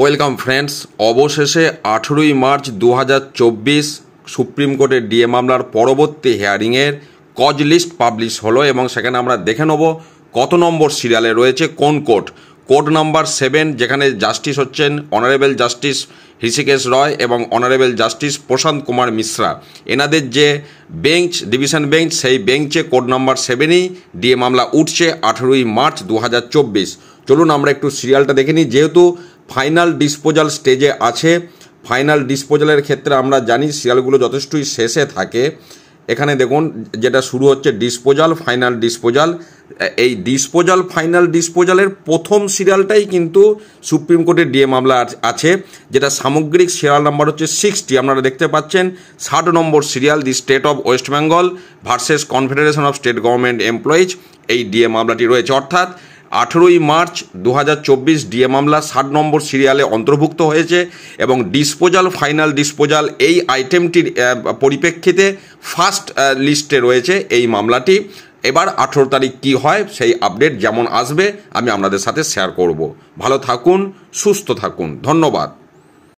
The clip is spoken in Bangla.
ওয়েলকাম ফ্রেন্ডস অবশেষে আঠেরোই মার্চ দু সুপ্রিম কোর্টের ডিএ মামলার পরবর্তী হিয়ারিংয়ের কজ লিস্ট পাবলিশ হলো এবং সেখানে আমরা দেখে নেব কত নম্বর সিরিয়ালে রয়েছে কোন কোর্ট কোর্ট নাম্বার সেভেন যেখানে জাস্টিস হচ্ছেন অনারেবল জাস্টিস হৃষিকেশ রয় এবং অনারেবল জাস্টিস প্রশান্ত কুমার মিশ্রা এনাদের যে বেঞ্চ ডিভিশন বেঞ্চ সেই বেঞ্চে কোর্ট নাম্বার সেভেনই ডিএ মামলা উঠছে আঠেরোই মার্চ দু চলুন আমরা একটু সিরিয়ালটা দেখে নিই যেহেতু ফাইনাল ডিসপোজাল স্টেজে আছে ফাইনাল ডিসপোজালের ক্ষেত্রে আমরা জানি সিরিয়ালগুলো যথেষ্টই শেষে থাকে এখানে দেখুন যেটা শুরু হচ্ছে ডিসপোজাল ফাইনাল ডিসপোজাল এই ডিসপোজাল ফাইনাল ডিসপোজালের প্রথম সিরিয়ালটাই কিন্তু সুপ্রিম কোর্টের ডিএ মামলা আছে যেটা সামগ্রিক সিরিয়াল নাম্বার হচ্ছে সিক্সটি আপনারা দেখতে পাচ্ছেন ষাট number serial the state of West Bengal versus confederation of state government employees এই ডিএ মামলাটি রয়েছে অর্থাৎ আঠেরোই মার্চ দু ডিএ মামলা ষাট নম্বর সিরিয়ালে অন্তর্ভুক্ত হয়েছে এবং ডিসপোজাল ফাইনাল ডিসপোজাল এই আইটেমটির পরিপ্রেক্ষিতে ফার্স্ট লিস্টে রয়েছে এই মামলাটি এবার আঠেরো তারিখ কি হয় সেই আপডেট যেমন আসবে আমি আপনাদের সাথে শেয়ার করব ভালো থাকুন সুস্থ থাকুন ধন্যবাদ